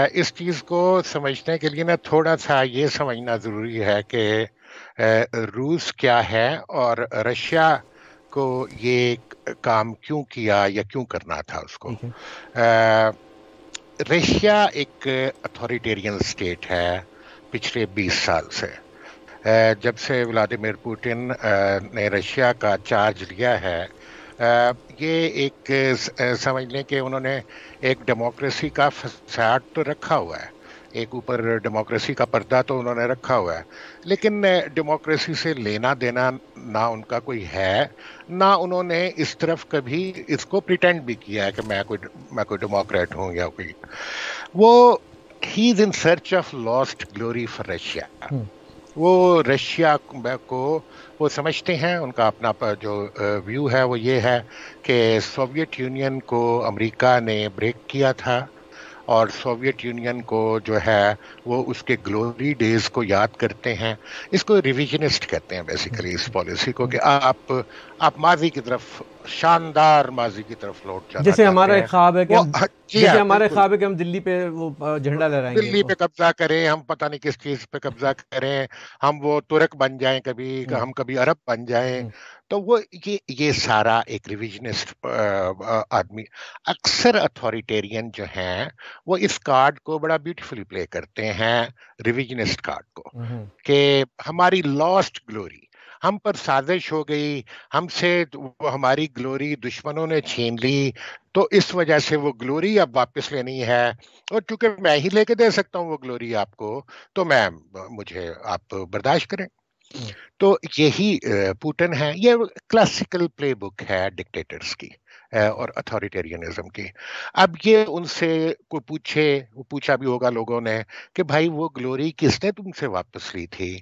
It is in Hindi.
इस चीज़ को समझने के लिए ना थोड़ा सा ये समझना ज़रूरी है कि रूस क्या है और रशिया को ये काम क्यों किया या क्यों करना था उसको रशिया एक अथॉरिटेरियन स्टेट है पिछले 20 साल से जब से व्लादिमीर पुतिन ने रशिया का चार्ज लिया है ये एक समझ लें कि उन्होंने एक डेमोक्रेसी का फसाद तो रखा हुआ है एक ऊपर डेमोक्रेसी का पर्दा तो उन्होंने रखा हुआ है लेकिन डेमोक्रेसी से लेना देना ना उनका कोई है ना उन्होंने इस तरफ कभी इसको प्रिटेंड भी किया है कि मैं कोई मैं कोई डेमोक्रेट हूँ या कोई वो he is in search of lost glory for Russia वो रशिया को वो समझते हैं उनका अपना जो व्यू है वो ये है कि सोवियत यूनियन को अमेरिका ने ब्रेक किया था और सोवियत यूनियन को जो है वो उसके ग्लोरी डेज को याद करते हैं इसको रिविजनिस्ट कहते हैं बेसिकली इस पॉलिसी को कि आप आप माजी की तरफ शानदार माजी की तरफ लौट जाते जैसे हमारा एक ख्वाब है कि जैसे हाँ, हमारे ख्वाब है कि हम दिल्ली पे वो झंडा लहराएंगे दिल्ली पे कब्जा करें हम पता नहीं किस चीज पे कब्जा करें हम वो तुर्क बन जाएं कभी हम्म। हम कभी अरब बन जाएं हम्म। तो वो ये ये सारा एक रिविजनिस्ट आदमी अक्सर अथॉरिटेरियन जो हैं वो इस कार्ड को बड़ा ब्यूटीफुली प्ले करते हैं रिविजनिस्ट कार्ड को हम्म। कि हमारी लॉस्ट ग्लोरी हम पर साजिश हो गई हमसे वो हमारी ग्लोरी दुश्मनों ने छीन ली तो इस वजह से वो ग्लोरी अब वापस लेनी है और चूंकि मैं ही लेके दे सकता हूँ वो ग्लोरी आपको तो मैं मुझे आप बर्दाश्त करें हम्म। तो यही पुटन है ये क्लासिकल प्लेबुक है डिक्टेटर्स की और अथॉरिटेरियनिज्म की अब ये उनसे कोई पूछे पूछा भी होगा लोगों ने कि भाई वो ग्लोरी किसने तुमसे वापस ली थी